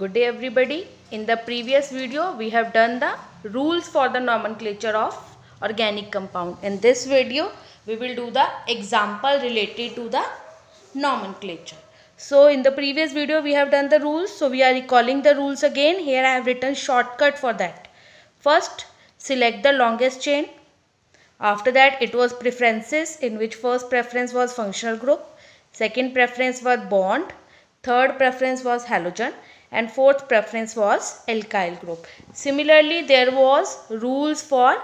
Good day everybody. In the previous video we have done the rules for the nomenclature of organic compound. In this video we will do the example related to the nomenclature. So in the previous video we have done the rules. So we are recalling the rules again. Here I have written shortcut for that. First select the longest chain. After that it was preferences in which first preference was functional group. Second preference was bond. Third preference was halogen and fourth preference was alkyl group. Similarly, there was rules for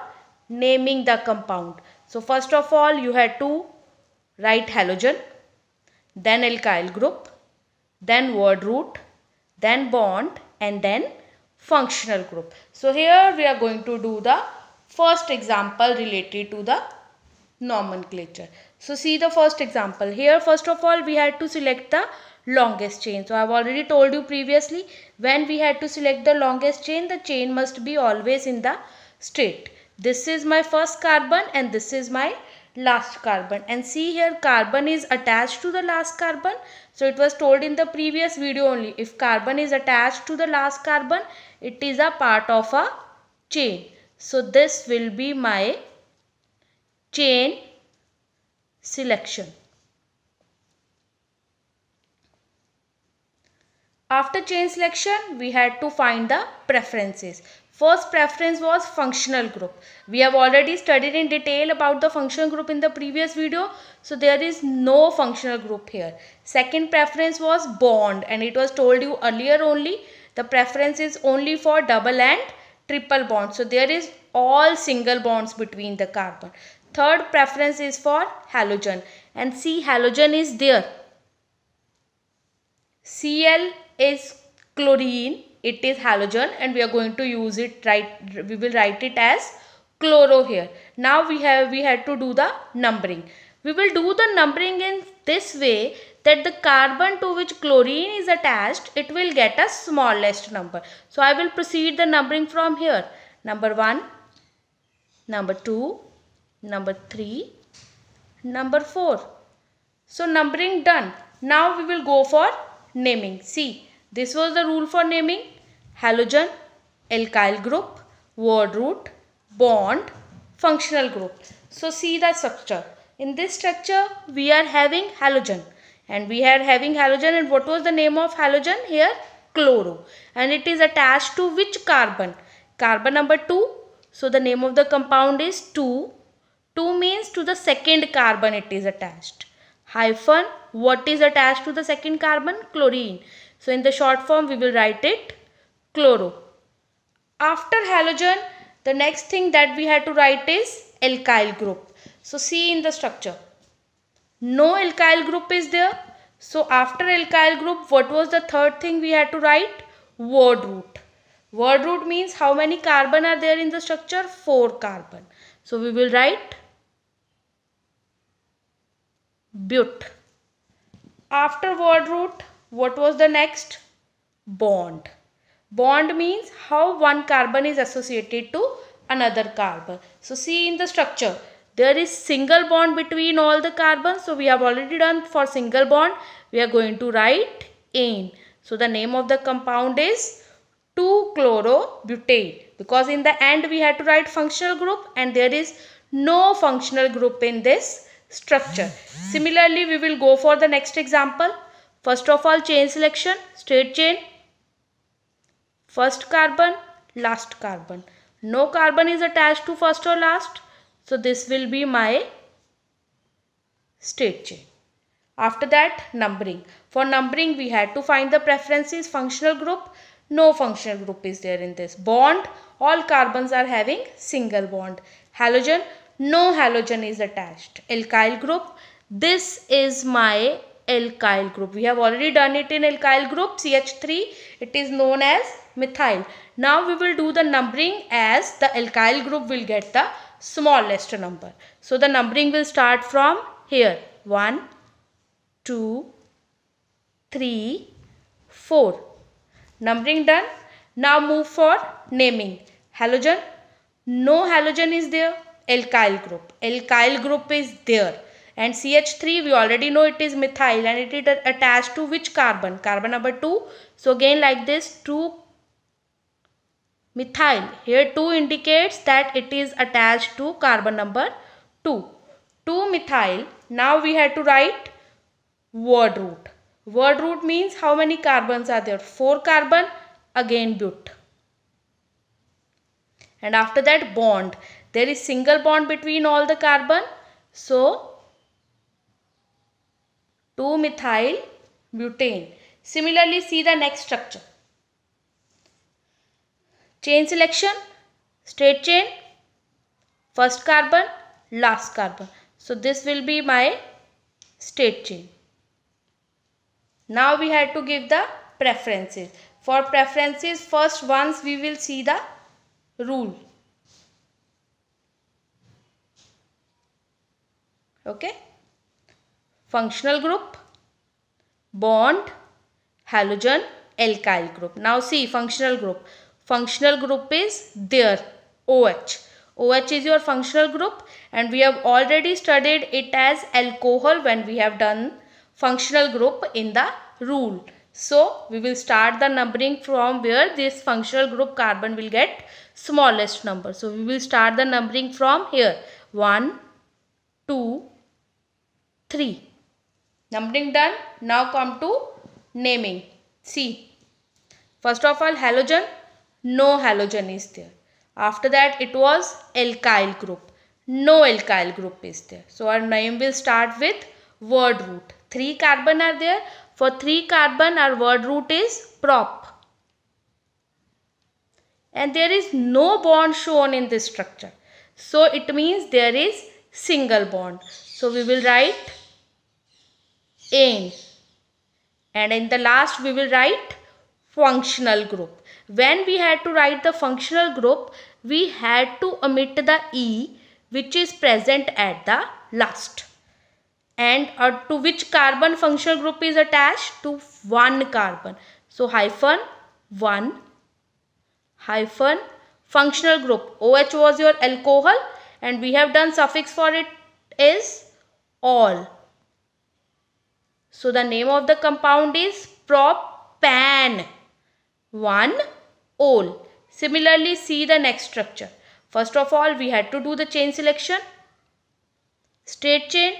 naming the compound. So first of all, you had to write halogen, then alkyl group, then word root, then bond and then functional group. So here we are going to do the first example related to the nomenclature. So see the first example. Here first of all we had to select the longest chain. So I have already told you previously when we had to select the longest chain the chain must be always in the straight. This is my first carbon and this is my last carbon and see here carbon is attached to the last carbon so it was told in the previous video only if carbon is attached to the last carbon it is a part of a chain so this will be my chain selection After chain selection, we had to find the preferences. First preference was functional group. We have already studied in detail about the functional group in the previous video. So there is no functional group here. Second preference was bond and it was told you earlier only. The preference is only for double and triple bond. So there is all single bonds between the carbon. Third preference is for halogen and see halogen is there. Cl is chlorine it is halogen and we are going to use it right we will write it as chloro here now we have we had to do the numbering we will do the numbering in this way that the carbon to which chlorine is attached it will get a smallest number so i will proceed the numbering from here number 1 number 2 number 3 number 4 so numbering done now we will go for naming see this was the rule for naming halogen, alkyl group, word root, bond, functional group. So see the structure. In this structure we are having halogen and we are having halogen and what was the name of halogen here? Chloro and it is attached to which carbon? Carbon number 2. So the name of the compound is 2. 2 means to the second carbon it is attached hyphen what is attached to the second carbon chlorine so in the short form we will write it chloro after halogen the next thing that we had to write is alkyl group so see in the structure no alkyl group is there so after alkyl group what was the third thing we had to write word root word root means how many carbon are there in the structure four carbon so we will write but. After word root, what was the next? Bond. Bond means how one carbon is associated to another carbon. So see in the structure, there is single bond between all the carbons. So we have already done for single bond. We are going to write ane. So the name of the compound is 2-chlorobutane because in the end we had to write functional group and there is no functional group in this structure. Similarly, we will go for the next example. First of all, chain selection, straight chain, first carbon, last carbon. No carbon is attached to first or last. So, this will be my straight chain. After that, numbering. For numbering, we had to find the preferences, functional group. No functional group is there in this. Bond, all carbons are having single bond. Halogen, no halogen is attached. Alkyl group, this is my alkyl group. We have already done it in alkyl group CH3. It is known as methyl. Now we will do the numbering as the alkyl group will get the smallest number. So the numbering will start from here. 1, 2, 3, 4. Numbering done. Now move for naming. Halogen. No halogen is there alkyl group. Alkyl group is there. And CH3 we already know it is methyl and it is attached to which carbon? Carbon number 2. So again like this 2 methyl. Here 2 indicates that it is attached to carbon number 2. 2 methyl. Now we have to write word root. Word root means how many carbons are there? 4 carbon again but and after that bond there is single bond between all the carbon. So, 2-methyl butane. Similarly, see the next structure. Chain selection, straight chain, first carbon, last carbon. So, this will be my straight chain. Now, we had to give the preferences. For preferences, first once we will see the rule. okay functional group bond halogen alkyl group now see functional group functional group is there OH OH is your functional group and we have already studied it as alcohol when we have done functional group in the rule. So we will start the numbering from where this functional group carbon will get smallest number. So we will start the numbering from here 1, 2, 3. Numbering done. Now come to naming. See. First of all halogen. No halogen is there. After that it was alkyl group. No alkyl group is there. So our name will start with word root. 3 carbon are there. For 3 carbon our word root is prop. And there is no bond shown in this structure. So it means there is single bond. So we will write in and in the last we will write functional group when we had to write the functional group we had to omit the e which is present at the last and uh, to which carbon functional group is attached to one carbon so hyphen one hyphen functional group OH was your alcohol and we have done suffix for it is all so the name of the compound is propan. One ol. Similarly, see the next structure. First of all, we had to do the chain selection. Straight chain.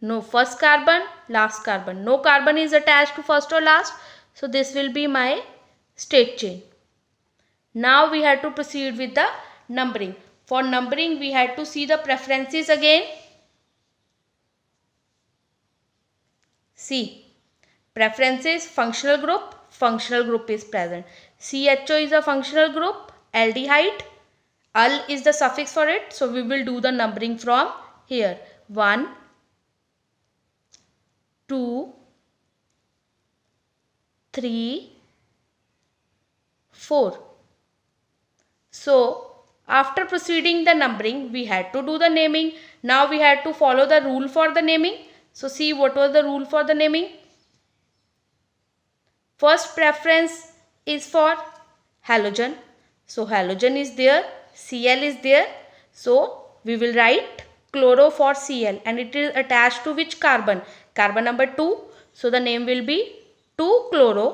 No first carbon, last carbon. No carbon is attached to first or last. So this will be my straight chain. Now we had to proceed with the numbering. For numbering, we had to see the preferences again. C. Preferences functional group. Functional group is present. CHO is a functional group. Aldehyde. Al is the suffix for it. So we will do the numbering from here. 1, 2, 3, 4. So after proceeding the numbering we had to do the naming. Now we had to follow the rule for the naming. So see what was the rule for the naming. First preference is for halogen. So halogen is there, Cl is there. So we will write chloro for Cl and it is attached to which carbon? Carbon number 2. So the name will be 2-chloro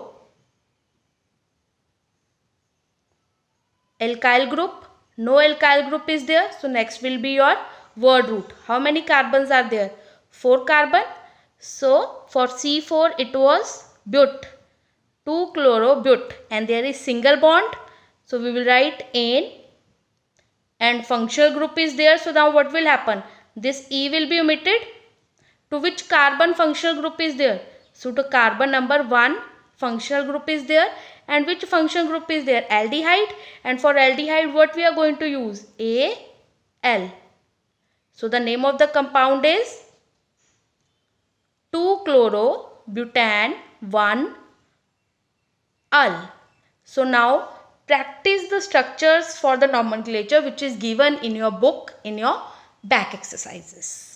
alkyl group. No alkyl group is there. So next will be your word root. How many carbons are there? 4 carbon. So for C4 it was but 2 chlorobut and there is single bond. So we will write N and functional group is there. So now what will happen? This E will be omitted. To which carbon functional group is there? So to carbon number 1 functional group is there and which functional group is there? Aldehyde and for aldehyde what we are going to use? A L. So the name of the compound is 2 chloro butane 1 al. So now practice the structures for the nomenclature which is given in your book in your back exercises.